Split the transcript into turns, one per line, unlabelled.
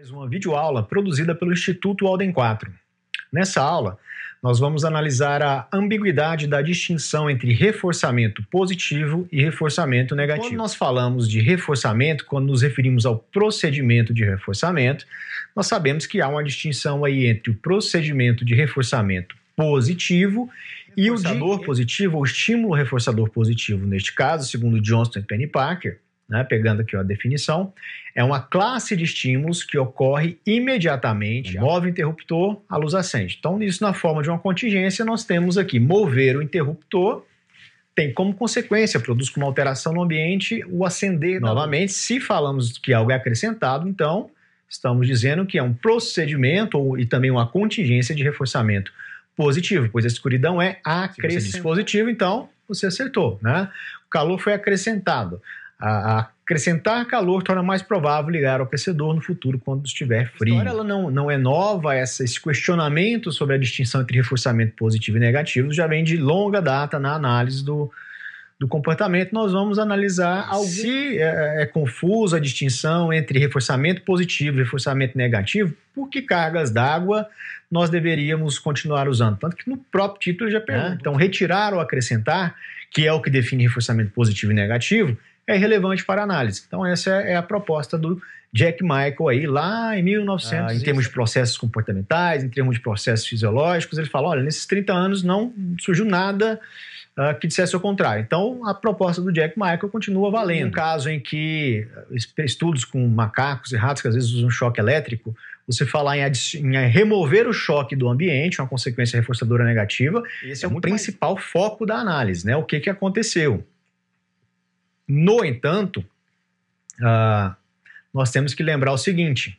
mais uma videoaula produzida pelo Instituto Alden 4. Nessa aula, nós vamos analisar a ambiguidade da distinção entre reforçamento positivo e reforçamento negativo. Quando nós falamos de reforçamento, quando nos referimos ao procedimento de reforçamento, nós sabemos que há uma distinção aí entre o procedimento de reforçamento positivo e o reforçador de... positivo, ou estímulo reforçador positivo, neste caso, segundo Johnston e Penny Parker, né, pegando aqui a definição, é uma classe de estímulos que ocorre imediatamente, move o interruptor, a luz acende. Então, isso na forma de uma contingência, nós temos aqui mover o interruptor, tem como consequência, produz com uma alteração no ambiente, o acender novamente. Se falamos que algo é acrescentado, então estamos dizendo que é um procedimento ou, e também uma contingência de reforçamento positivo, pois a escuridão é acrescentada. Positivo, então você acertou, né? O calor foi acrescentado a acrescentar calor torna mais provável ligar o aquecedor no futuro quando estiver frio. A história ela não, não é nova, essa, esse questionamento sobre a distinção entre reforçamento positivo e negativo já vem de longa data na análise do, do comportamento, nós vamos analisar algo... se é, é, é confusa a distinção entre reforçamento positivo e reforçamento negativo, por que cargas d'água nós deveríamos continuar usando. Tanto que no próprio título já pergunta. É. Então, retirar ou acrescentar, que é o que define reforçamento positivo e negativo, é relevante para análise. Então, essa é, é a proposta do Jack Michael aí, lá em 1900, ah, em termos de processos comportamentais, em termos de processos fisiológicos, ele fala, olha, nesses 30 anos não surgiu nada ah, que dissesse o contrário. Então, a proposta do Jack Michael continua valendo. Um uhum. caso em que eh, estudos com macacos e ratos, que às vezes usam choque elétrico, você falar em, em, eh, remover o choque do ambiente, uma consequência reforçadora negativa, esse é, é o principal mais... foco da análise, né? O que, que aconteceu. No entanto, uh, nós temos que lembrar o seguinte: